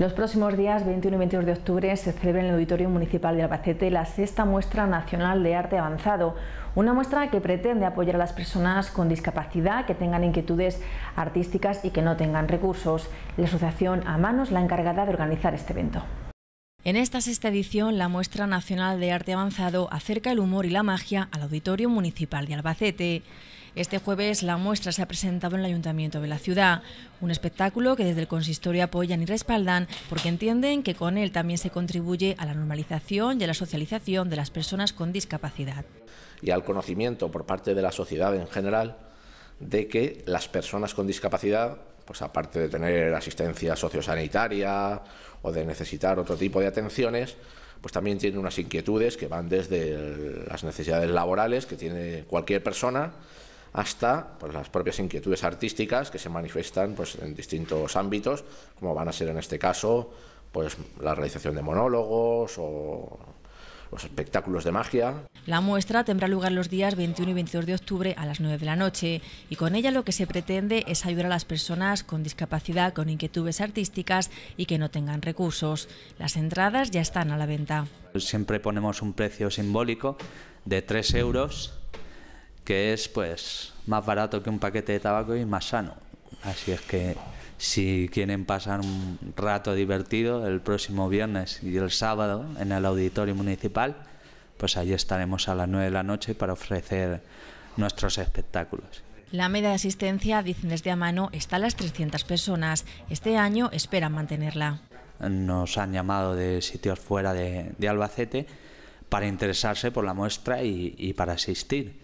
Los próximos días 21 y 22 de octubre se celebra en el Auditorio Municipal de Albacete la sexta muestra nacional de arte avanzado, una muestra que pretende apoyar a las personas con discapacidad que tengan inquietudes artísticas y que no tengan recursos. La asociación a manos la encargada de organizar este evento. En esta sexta edición, la Muestra Nacional de Arte Avanzado acerca el humor y la magia al Auditorio Municipal de Albacete. Este jueves la muestra se ha presentado en el Ayuntamiento de la ciudad, un espectáculo que desde el consistorio apoyan y respaldan porque entienden que con él también se contribuye a la normalización y a la socialización de las personas con discapacidad. Y al conocimiento por parte de la sociedad en general de que las personas con discapacidad pues aparte de tener asistencia sociosanitaria o de necesitar otro tipo de atenciones, pues también tienen unas inquietudes que van desde las necesidades laborales que tiene cualquier persona hasta pues, las propias inquietudes artísticas que se manifiestan pues, en distintos ámbitos, como van a ser en este caso pues, la realización de monólogos o los espectáculos de magia. La muestra tendrá lugar los días 21 y 22 de octubre a las 9 de la noche y con ella lo que se pretende es ayudar a las personas con discapacidad, con inquietudes artísticas y que no tengan recursos. Las entradas ya están a la venta. Siempre ponemos un precio simbólico de 3 euros que es pues más barato que un paquete de tabaco y más sano. Así es que si quieren pasar un rato divertido el próximo viernes y el sábado en el auditorio municipal, pues allí estaremos a las 9 de la noche para ofrecer nuestros espectáculos. La media de asistencia, dicen desde a mano, está a las 300 personas. Este año esperan mantenerla. Nos han llamado de sitios fuera de, Albacete para interesarse por la muestra y, y para asistir.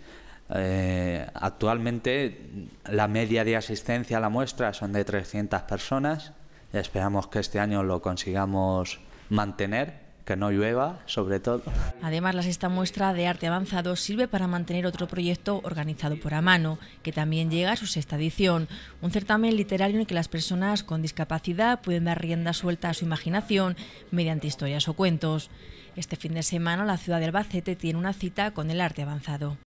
Eh, actualmente la media de asistencia a la muestra son de 300 personas. Esperamos que este año lo consigamos mantener, que no llueva sobre todo. Además, la sexta muestra de arte avanzado sirve para mantener otro proyecto organizado por Amano, que también llega a su sexta edición, un certamen literario en el que las personas con discapacidad pueden dar rienda suelta a su imaginación mediante historias o cuentos. Este fin de semana la ciudad de Albacete tiene una cita con el arte avanzado.